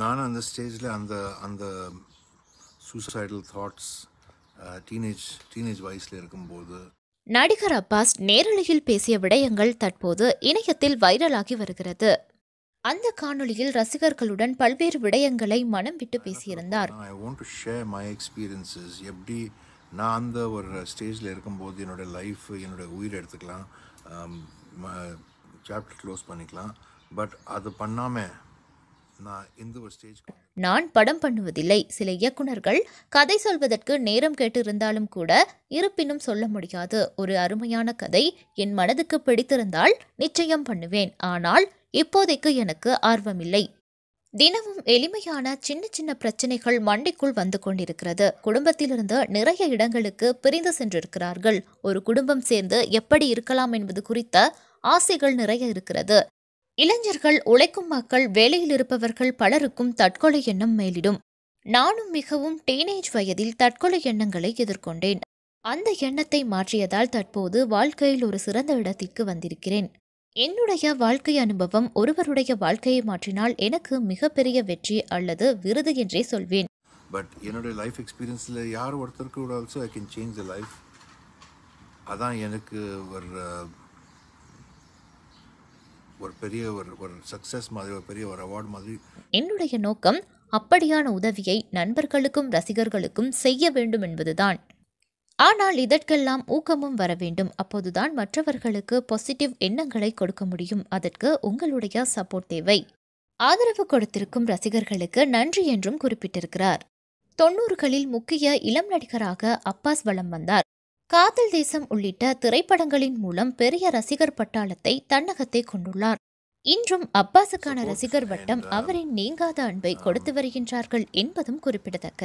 நான் அந்த ஸ்டேஜில் அந்த அந்த சூசைடல் தாட்ஸ் டீனேஜ் டீனேஜ் வயசில் இருக்கும்போது நடிகர் அப்பாஸ் நேரலையில் பேசிய விடயங்கள் தற்போது இணையத்தில் வைரலாகி வருகிறது அந்த காணொளியில் ரசிகர்களுடன் பல்வேறு விடயங்களை மனம் விட்டு பேசியிருந்தார் I want to share my experiences எப்படி நான் அந்த ஒரு ஸ்டேஜில் இருக்கும்போது என்னோடய லைஃப் என்னோடய உயிர் எடுத்துக்கலாம் சாப்டர் க்ளோஸ் பண்ணிக்கலாம் பட் அது பண்ணாமல் நான் படம் பண்ணுவதில்லை சில இயக்குநர்கள் கதை சொல்வதற்கு நேரம் கேட்டிருந்தாலும் கூட இருப்பினும் சொல்ல முடியாது ஒரு அருமையான கதை என் மனதுக்கு பிடித்திருந்தால் நிச்சயம் பண்ணுவேன் ஆனால் இப்போதைக்கு எனக்கு ஆர்வமில்லை தினமும் எளிமையான சின்ன சின்ன பிரச்சனைகள் மண்டைக்குள் வந்து கொண்டிருக்கிறது குடும்பத்திலிருந்து நிறைய இடங்களுக்கு பிரிந்து சென்றிருக்கிறார்கள் ஒரு குடும்பம் சேர்ந்து எப்படி இருக்கலாம் என்பது குறித்த ஆசைகள் நிறைய இருக்கிறது இளைஞர்கள் உழைக்கும் மக்கள் வேலையில் இருப்பவர்கள் பலருக்கும் தற்கொலை எண்ணம் மேலிடும் நானும் மிகவும் டீனேஜ் வயதில் தற்கொலை எண்ணங்களை எதிர்கொண்டேன் அந்த எண்ணத்தை மாற்றியதால் தற்போது வாழ்க்கையில் ஒரு சிறந்த இடத்திற்கு வந்திருக்கிறேன் என்னுடைய வாழ்க்கை அனுபவம் ஒருவருடைய வாழ்க்கையை மாற்றினால் எனக்கு மிகப்பெரிய வெற்றி அல்லது விருது என்றே சொல்வேன் பட் என்னுடைய லைஃப் எக்ஸ்பீரியன்ஸில் யார் ஒருத்தருக்கு கூட also I can change the life அதான் எனக்கு ஒரு ஒரு பெரிய ஒரு ஒரு சக்ஸஸ் மாதிரி ஒரு பெரிய ஒரு அவார்டு மாதிரி என்னுடைய நோக்கம் அப்படியான உதவியை நண்பர்களுக்கும் ரசிகர்களுக்கும் செய்ய வேண்டும் என்பதுதான் ஆனால் இதற்கெல்லாம் ஊக்கமும் வர வேண்டும் அப்போதுதான் மற்றவர்களுக்கு பாசிட்டிவ் எண்ணங்களை கொடுக்க முடியும் அதற்கு உங்களுடைய சப்போர்ட் தேவை ஆதரவு கொடுத்திருக்கும் ரசிகர்களுக்கு நன்றி என்றும் குறிப்பிட்டிருக்கிறார் தொன்னூறுகளில் முக்கிய இளம் நடிகராக அப்பாஸ் வலம் வந்தார் காதல் தேசம் உள்ளிட்ட திரைப்படங்களின் மூலம் பெரிய ரசிகர் பட்டாளத்தை தன்னகத்தை கொண்டுள்ளார் இன்றும் அப்பாஸுக்கான ரசிகர் வட்டம் uh, அவரின் நீங்காத அன்பை uh, கொடுத்து வருகின்றார்கள் என்பதும் குறிப்பிடத்தக்கது